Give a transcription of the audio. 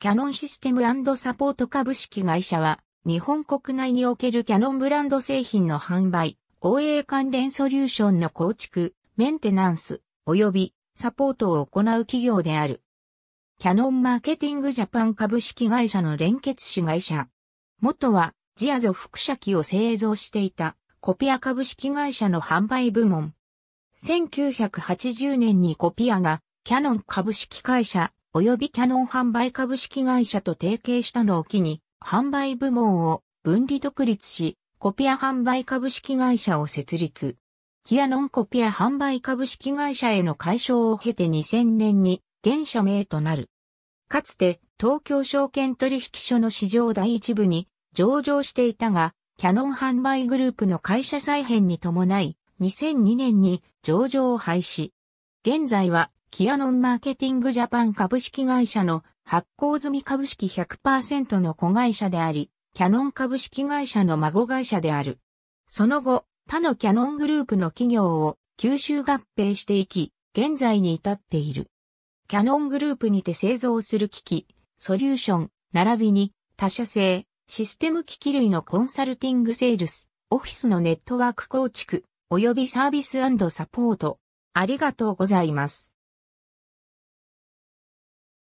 キャノンシステムサポート株式会社は、日本国内におけるキャノンブランド製品の販売、OA 関連ソリューションの構築、メンテナンス、及びサポートを行う企業である。キャノンマーケティングジャパン株式会社の連結子会社。元は、ジアゾ副社機を製造していた、コピア株式会社の販売部門。1980年にコピアが、キャノン株式会社、及びキャノン販売株式会社と提携したのを機に、販売部門を分離独立し、コピア販売株式会社を設立。キアノンコピア販売株式会社への解消を経て2000年に現社名となる。かつて東京証券取引所の市場第一部に上場していたが、キャノン販売グループの会社再編に伴い、2002年に上場を廃止。現在はキアノンマーケティングジャパン株式会社の発行済み株式100%の子会社であり、キャノン株式会社の孫会社である。その後、他のキャノングループの企業を吸収合併していき、現在に至っている。キャノングループにて製造する機器、ソリューション、並びに他社製、システム機器類のコンサルティングセールス、オフィスのネットワーク構築、及びサービスサポート。ありがとうございます。